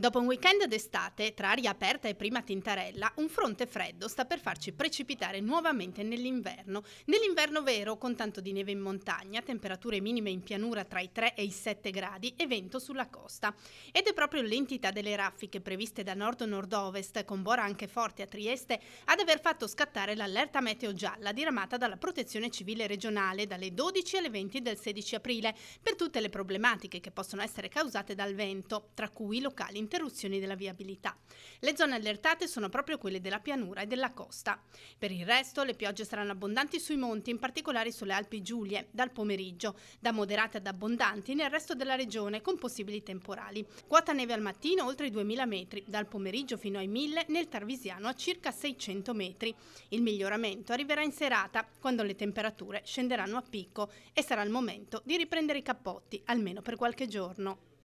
Dopo un weekend d'estate, tra aria aperta e prima tintarella, un fronte freddo sta per farci precipitare nuovamente nell'inverno. Nell'inverno vero, con tanto di neve in montagna, temperature minime in pianura tra i 3 e i 7 gradi e vento sulla costa. Ed è proprio l'entità delle raffiche previste da nord-nord-ovest, con bora anche forte a Trieste, ad aver fatto scattare l'allerta meteo gialla diramata dalla Protezione Civile regionale dalle 12 alle 20 del 16 aprile, per tutte le problematiche che possono essere causate dal vento, tra cui locali in interruzioni della viabilità. Le zone allertate sono proprio quelle della pianura e della costa. Per il resto le piogge saranno abbondanti sui monti, in particolare sulle Alpi Giulie, dal pomeriggio, da moderate ad abbondanti nel resto della regione con possibili temporali. Quota neve al mattino oltre i 2000 metri, dal pomeriggio fino ai 1000 nel Tarvisiano a circa 600 metri. Il miglioramento arriverà in serata, quando le temperature scenderanno a picco e sarà il momento di riprendere i cappotti, almeno per qualche giorno.